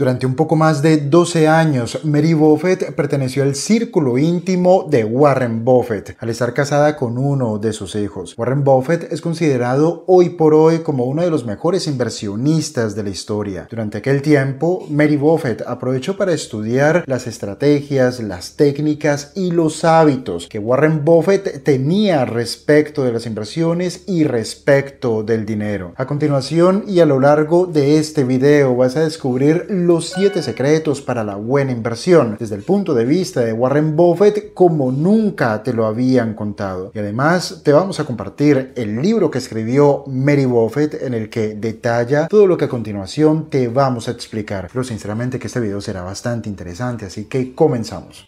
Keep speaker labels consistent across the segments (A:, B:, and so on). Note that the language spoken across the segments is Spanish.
A: Durante un poco más de 12 años, Mary Buffett perteneció al círculo íntimo de Warren Buffett, al estar casada con uno de sus hijos. Warren Buffett es considerado hoy por hoy como uno de los mejores inversionistas de la historia. Durante aquel tiempo, Mary Buffett aprovechó para estudiar las estrategias, las técnicas y los hábitos que Warren Buffett tenía respecto de las inversiones y respecto del dinero. A continuación y a lo largo de este video vas a descubrir los 7 secretos para la buena inversión, desde el punto de vista de Warren Buffett como nunca te lo habían contado. Y además te vamos a compartir el libro que escribió Mary Buffett en el que detalla todo lo que a continuación te vamos a explicar. pero sinceramente que este video será bastante interesante, así que comenzamos.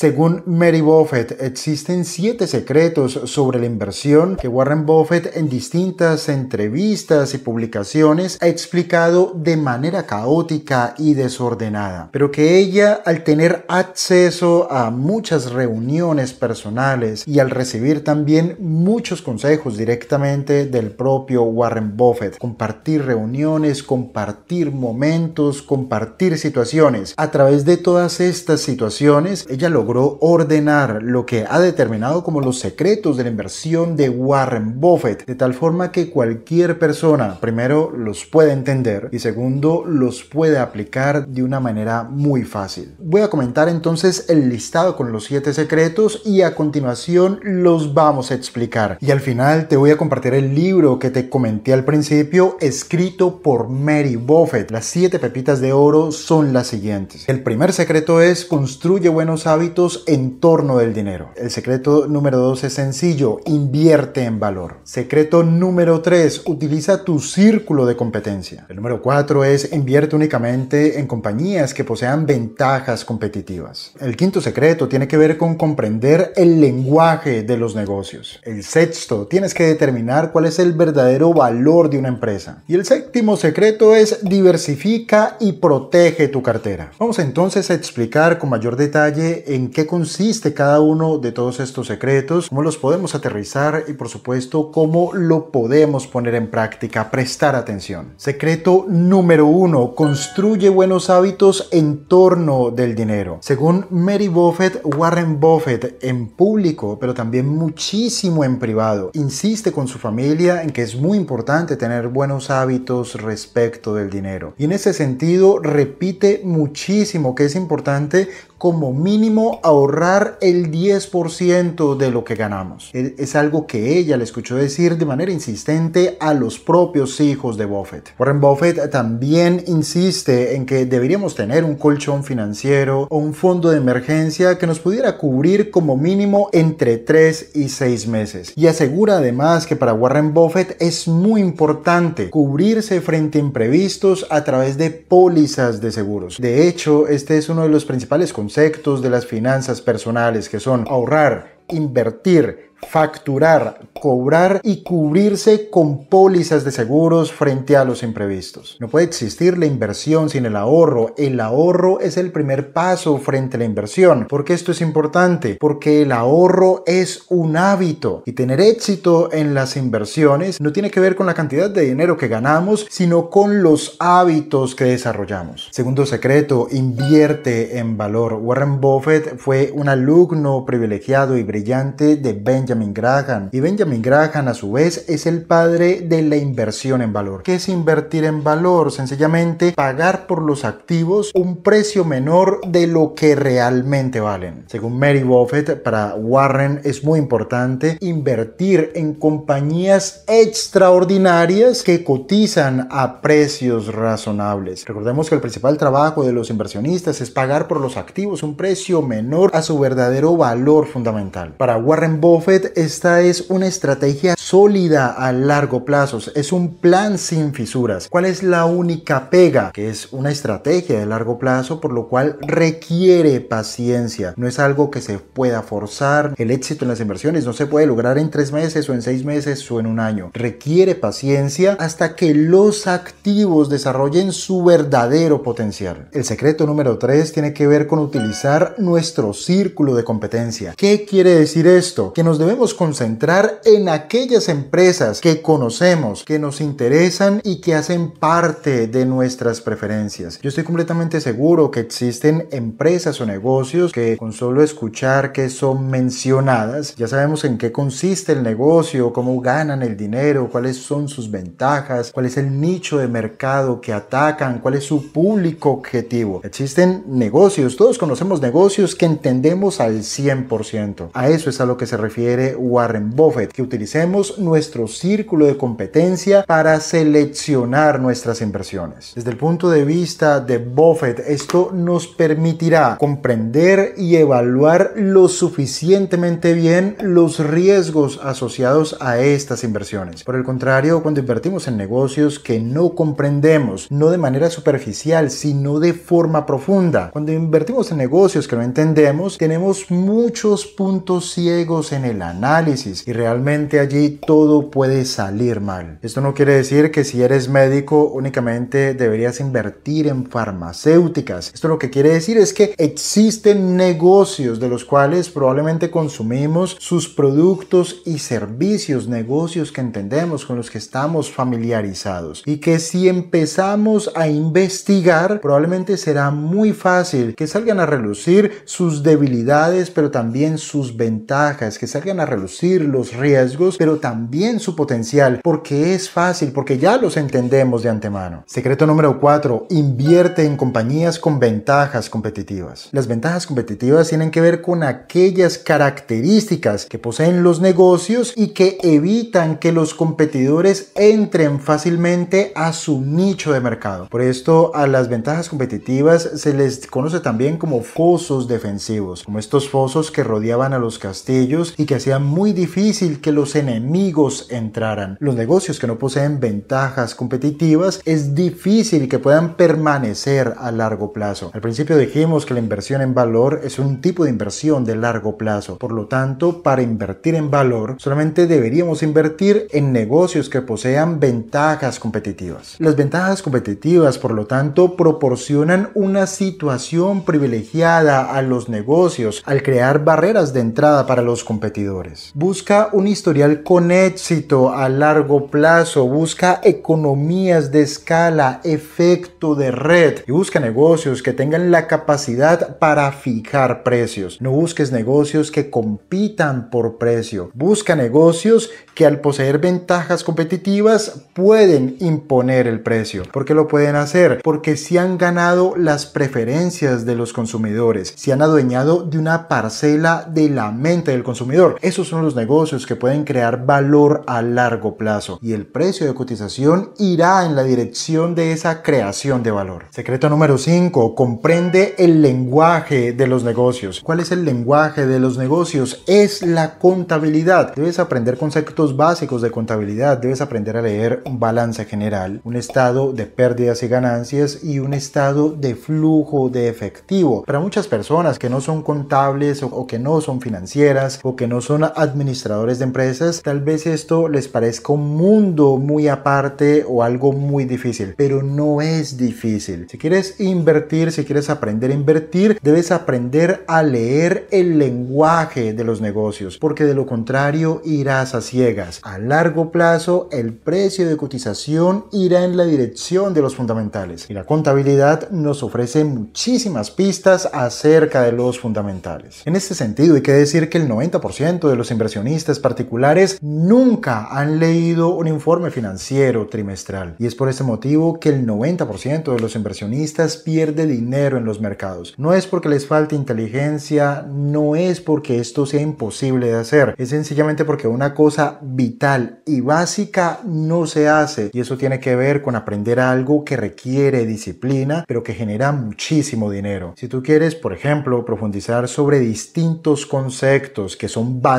A: Según Mary Buffett, existen siete secretos sobre la inversión que Warren Buffett en distintas entrevistas y publicaciones ha explicado de manera caótica y desordenada, pero que ella al tener acceso a muchas reuniones personales y al recibir también muchos consejos directamente del propio Warren Buffett, compartir reuniones, compartir momentos, compartir situaciones, a través de todas estas situaciones, ella logró ordenar lo que ha determinado como los secretos de la inversión de Warren Buffett, de tal forma que cualquier persona, primero, los puede entender y segundo, los puede aplicar de una manera muy fácil. Voy a comentar entonces el listado con los siete secretos y a continuación los vamos a explicar. Y al final te voy a compartir el libro que te comenté al principio, escrito por Mary Buffett. Las siete pepitas de oro son las siguientes. El primer secreto es construye buenos hábitos en torno del dinero. El secreto número dos es sencillo, invierte en valor. Secreto número 3, utiliza tu círculo de competencia. El número cuatro es invierte únicamente en compañías que posean ventajas competitivas. El quinto secreto tiene que ver con comprender el lenguaje de los negocios. El sexto, tienes que determinar cuál es el verdadero valor de una empresa. Y el séptimo secreto es diversifica y protege tu cartera. Vamos entonces a explicar con mayor detalle en qué consiste cada uno de todos estos secretos, cómo los podemos aterrizar y por supuesto cómo lo podemos poner en práctica, prestar atención. Secreto número uno, construye buenos hábitos en torno del dinero. Según Mary Buffett, Warren Buffett en público, pero también muchísimo en privado, insiste con su familia en que es muy importante tener buenos hábitos respecto del dinero. Y en ese sentido repite muchísimo que es importante como mínimo ahorrar el 10% de lo que ganamos. E, es algo que ella le escuchó decir de manera insistente a los propios hijos de Buffett. Warren Buffett también insiste en que deberíamos tener un colchón financiero o un fondo de emergencia que nos pudiera cubrir como mínimo entre 3 y 6 meses. Y asegura además que para Warren Buffett es muy importante cubrirse frente a imprevistos a través de pólizas de seguros. De hecho, este es uno de los principales consejos sectos de las finanzas personales que son ahorrar, invertir, facturar, cobrar y cubrirse con pólizas de seguros frente a los imprevistos. No puede existir la inversión sin el ahorro. El ahorro es el primer paso frente a la inversión. ¿Por qué esto es importante? Porque el ahorro es un hábito y tener éxito en las inversiones no tiene que ver con la cantidad de dinero que ganamos, sino con los hábitos que desarrollamos. Segundo secreto, invierte en valor. Warren Buffett fue un alumno privilegiado y brillante de Benjamin Benjamin Graham. Y Benjamin Graham a su vez es el padre de la inversión en valor. ¿Qué es invertir en valor? Sencillamente pagar por los activos un precio menor de lo que realmente valen. Según Mary Buffett, para Warren es muy importante invertir en compañías extraordinarias que cotizan a precios razonables. Recordemos que el principal trabajo de los inversionistas es pagar por los activos un precio menor a su verdadero valor fundamental. Para Warren Buffett, esta es una estrategia sólida a largo plazo, es un plan sin fisuras. ¿Cuál es la única pega? Que es una estrategia de largo plazo, por lo cual requiere paciencia. No es algo que se pueda forzar. El éxito en las inversiones no se puede lograr en tres meses o en seis meses o en un año. Requiere paciencia hasta que los activos desarrollen su verdadero potencial. El secreto número 3 tiene que ver con utilizar nuestro círculo de competencia. ¿Qué quiere decir esto? Que nos debe debemos concentrar en aquellas empresas que conocemos, que nos interesan y que hacen parte de nuestras preferencias. Yo estoy completamente seguro que existen empresas o negocios que con solo escuchar que son mencionadas, ya sabemos en qué consiste el negocio, cómo ganan el dinero, cuáles son sus ventajas, cuál es el nicho de mercado que atacan, cuál es su público objetivo. Existen negocios, todos conocemos negocios que entendemos al 100%. A eso es a lo que se refiere Warren Buffett, que utilicemos nuestro círculo de competencia para seleccionar nuestras inversiones. Desde el punto de vista de Buffett, esto nos permitirá comprender y evaluar lo suficientemente bien los riesgos asociados a estas inversiones. Por el contrario, cuando invertimos en negocios que no comprendemos, no de manera superficial, sino de forma profunda, cuando invertimos en negocios que no entendemos, tenemos muchos puntos ciegos en el análisis y realmente allí todo puede salir mal. Esto no quiere decir que si eres médico únicamente deberías invertir en farmacéuticas. Esto lo que quiere decir es que existen negocios de los cuales probablemente consumimos sus productos y servicios, negocios que entendemos, con los que estamos familiarizados y que si empezamos a investigar probablemente será muy fácil que salgan a relucir sus debilidades pero también sus ventajas, que salgan a reducir los riesgos, pero también su potencial, porque es fácil, porque ya los entendemos de antemano. Secreto número 4. Invierte en compañías con ventajas competitivas. Las ventajas competitivas tienen que ver con aquellas características que poseen los negocios y que evitan que los competidores entren fácilmente a su nicho de mercado. Por esto, a las ventajas competitivas se les conoce también como fosos defensivos, como estos fosos que rodeaban a los castillos y que sea muy difícil que los enemigos entraran. Los negocios que no poseen ventajas competitivas es difícil que puedan permanecer a largo plazo. Al principio dijimos que la inversión en valor es un tipo de inversión de largo plazo. Por lo tanto, para invertir en valor, solamente deberíamos invertir en negocios que posean ventajas competitivas. Las ventajas competitivas, por lo tanto, proporcionan una situación privilegiada a los negocios al crear barreras de entrada para los competidores Busca un historial con éxito a largo plazo, busca economías de escala, efecto de red y busca negocios que tengan la capacidad para fijar precios. No busques negocios que compitan por precio. Busca negocios que al poseer ventajas competitivas pueden imponer el precio. ¿Por qué lo pueden hacer? Porque si han ganado las preferencias de los consumidores, si han adueñado de una parcela de la mente del consumidor. Esos son los negocios que pueden crear valor a largo plazo y el precio de cotización irá en la dirección de esa creación de valor. Secreto número 5. Comprende el lenguaje de los negocios. ¿Cuál es el lenguaje de los negocios? Es la contabilidad. Debes aprender conceptos básicos de contabilidad. Debes aprender a leer un balance general, un estado de pérdidas y ganancias y un estado de flujo de efectivo. Para muchas personas que no son contables o que no son financieras o que no son son administradores de empresas, tal vez esto les parezca un mundo muy aparte o algo muy difícil, pero no es difícil. Si quieres invertir, si quieres aprender a invertir, debes aprender a leer el lenguaje de los negocios, porque de lo contrario irás a ciegas. A largo plazo, el precio de cotización irá en la dirección de los fundamentales y la contabilidad nos ofrece muchísimas pistas acerca de los fundamentales. En este sentido, hay que decir que el 90% de los inversionistas particulares nunca han leído un informe financiero trimestral y es por este motivo que el 90% de los inversionistas pierde dinero en los mercados. No es porque les falte inteligencia, no es porque esto sea imposible de hacer, es sencillamente porque una cosa vital y básica no se hace y eso tiene que ver con aprender algo que requiere disciplina pero que genera muchísimo dinero. Si tú quieres, por ejemplo, profundizar sobre distintos conceptos que son básicos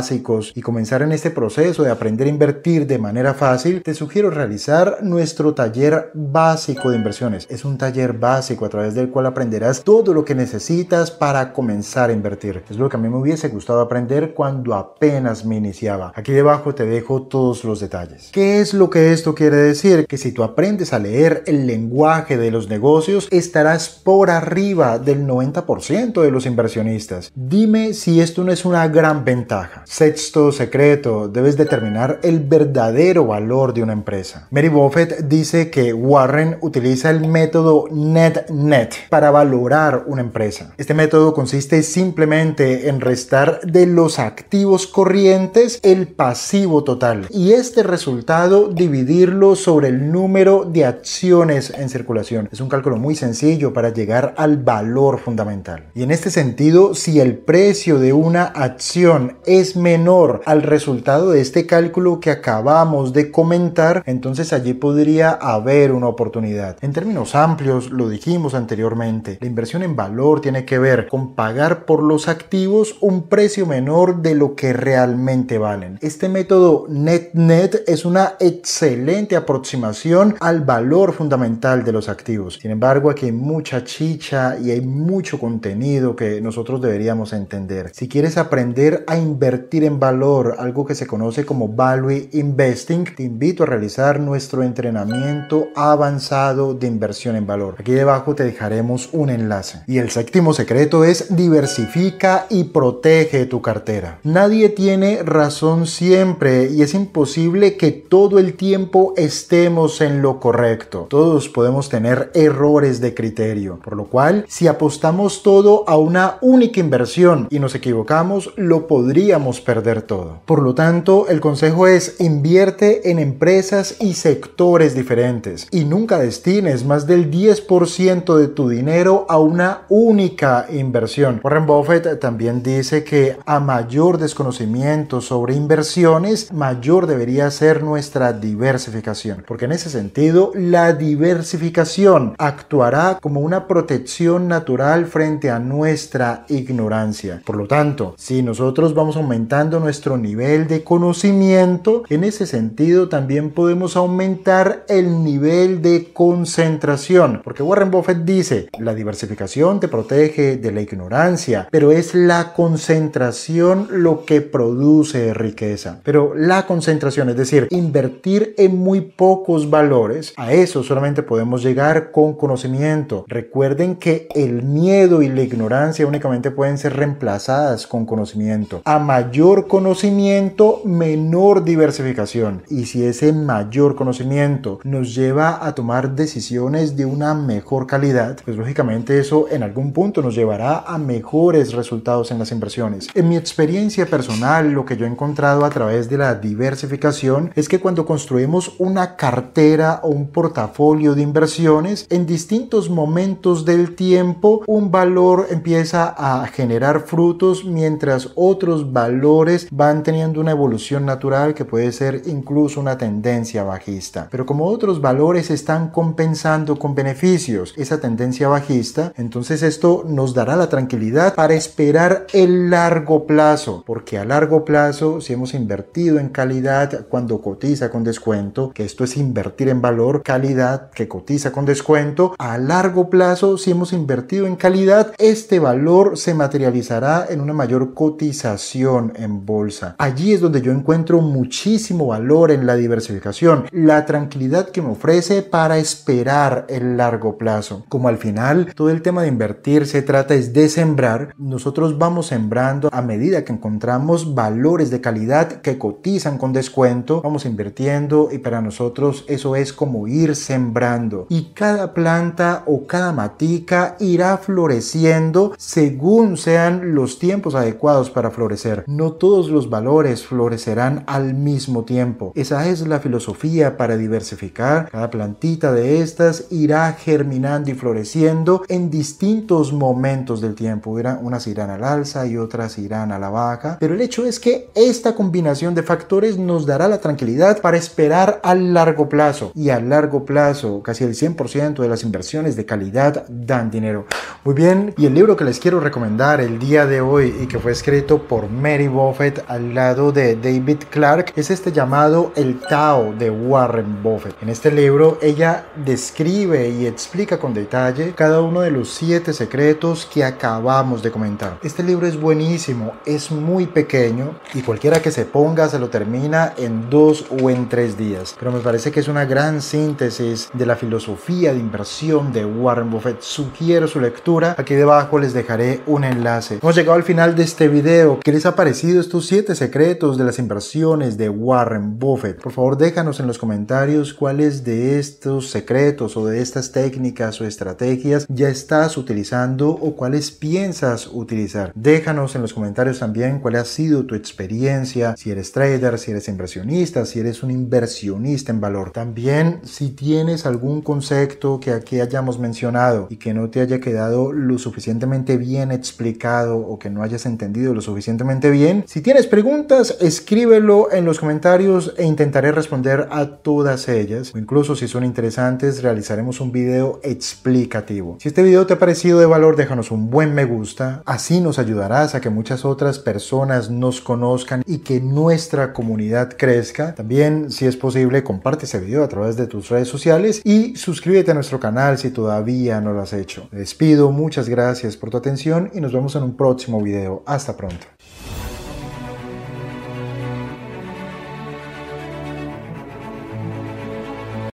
A: y comenzar en este proceso de aprender a invertir de manera fácil, te sugiero realizar nuestro taller básico de inversiones. Es un taller básico a través del cual aprenderás todo lo que necesitas para comenzar a invertir. Es lo que a mí me hubiese gustado aprender cuando apenas me iniciaba. Aquí debajo te dejo todos los detalles. ¿Qué es lo que esto quiere decir? Que si tú aprendes a leer el lenguaje de los negocios, estarás por arriba del 90% de los inversionistas. Dime si esto no es una gran ventaja. Sexto secreto, debes determinar el verdadero valor de una empresa. Mary Buffett dice que Warren utiliza el método net-net para valorar una empresa. Este método consiste simplemente en restar de los activos corrientes el pasivo total y este resultado dividirlo sobre el número de acciones en circulación. Es un cálculo muy sencillo para llegar al valor fundamental. Y en este sentido, si el precio de una acción es menor al resultado de este cálculo que acabamos de comentar, entonces allí podría haber una oportunidad. En términos amplios, lo dijimos anteriormente, la inversión en valor tiene que ver con pagar por los activos un precio menor de lo que realmente valen. Este método net-net es una excelente aproximación al valor fundamental de los activos. Sin embargo, aquí hay mucha chicha y hay mucho contenido que nosotros deberíamos entender. Si quieres aprender a invertir, en valor, algo que se conoce como Value Investing, te invito a realizar nuestro entrenamiento avanzado de inversión en valor. Aquí debajo te dejaremos un enlace. Y el séptimo secreto es diversifica y protege tu cartera. Nadie tiene razón siempre y es imposible que todo el tiempo estemos en lo correcto. Todos podemos tener errores de criterio, por lo cual si apostamos todo a una única inversión y nos equivocamos, lo podríamos perder todo. Por lo tanto, el consejo es invierte en empresas y sectores diferentes y nunca destines más del 10% de tu dinero a una única inversión. Warren Buffett también dice que a mayor desconocimiento sobre inversiones, mayor debería ser nuestra diversificación, porque en ese sentido la diversificación actuará como una protección natural frente a nuestra ignorancia. Por lo tanto, si nosotros vamos a aumentando nuestro nivel de conocimiento, en ese sentido también podemos aumentar el nivel de concentración. Porque Warren Buffett dice, la diversificación te protege de la ignorancia, pero es la concentración lo que produce riqueza. Pero la concentración, es decir, invertir en muy pocos valores, a eso solamente podemos llegar con conocimiento. Recuerden que el miedo y la ignorancia únicamente pueden ser reemplazadas con conocimiento mayor conocimiento, menor diversificación. Y si ese mayor conocimiento nos lleva a tomar decisiones de una mejor calidad, pues lógicamente eso en algún punto nos llevará a mejores resultados en las inversiones. En mi experiencia personal, lo que yo he encontrado a través de la diversificación es que cuando construimos una cartera o un portafolio de inversiones, en distintos momentos del tiempo, un valor empieza a generar frutos mientras otros van teniendo una evolución natural que puede ser incluso una tendencia bajista. Pero como otros valores están compensando con beneficios esa tendencia bajista, entonces esto nos dará la tranquilidad para esperar el largo plazo, porque a largo plazo si hemos invertido en calidad cuando cotiza con descuento, que esto es invertir en valor, calidad que cotiza con descuento, a largo plazo si hemos invertido en calidad, este valor se materializará en una mayor cotización en bolsa. Allí es donde yo encuentro muchísimo valor en la diversificación, la tranquilidad que me ofrece para esperar el largo plazo. Como al final todo el tema de invertir se trata es de sembrar, nosotros vamos sembrando a medida que encontramos valores de calidad que cotizan con descuento, vamos invirtiendo y para nosotros eso es como ir sembrando. Y cada planta o cada matica irá floreciendo según sean los tiempos adecuados para florecer. No todos los valores florecerán al mismo tiempo. Esa es la filosofía para diversificar. Cada plantita de estas irá germinando y floreciendo en distintos momentos del tiempo. Unas irán al alza y otras irán a la baja. Pero el hecho es que esta combinación de factores nos dará la tranquilidad para esperar a largo plazo. Y a largo plazo, casi el 100% de las inversiones de calidad dan dinero. Muy bien, y el libro que les quiero recomendar el día de hoy y que fue escrito por Mary Buffett al lado de David Clark es este llamado El Tao de Warren Buffett. En este libro ella describe y explica con detalle cada uno de los siete secretos que acabamos de comentar. Este libro es buenísimo, es muy pequeño y cualquiera que se ponga se lo termina en dos o en tres días. Pero me parece que es una gran síntesis de la filosofía de inversión de Warren Buffett. Sugiero su lectura. Aquí debajo les dejaré un enlace. Hemos llegado al final de este video. ¿Qué les parecido estos 7 secretos de las inversiones de Warren Buffett? Por favor déjanos en los comentarios cuáles de estos secretos o de estas técnicas o estrategias ya estás utilizando o cuáles piensas utilizar. Déjanos en los comentarios también cuál ha sido tu experiencia, si eres trader, si eres inversionista, si eres un inversionista en valor. También si tienes algún concepto que aquí hayamos mencionado y que no te haya quedado lo suficientemente bien explicado o que no hayas entendido lo suficientemente bien. Si tienes preguntas, escríbelo en los comentarios e intentaré responder a todas ellas. O incluso si son interesantes, realizaremos un vídeo explicativo. Si este video te ha parecido de valor, déjanos un buen me gusta. Así nos ayudarás a que muchas otras personas nos conozcan y que nuestra comunidad crezca. También, si es posible, comparte ese video a través de tus redes sociales y suscríbete a nuestro canal si todavía no lo has hecho. despido, muchas gracias por tu atención y nos vemos en un próximo video. Hasta pronto.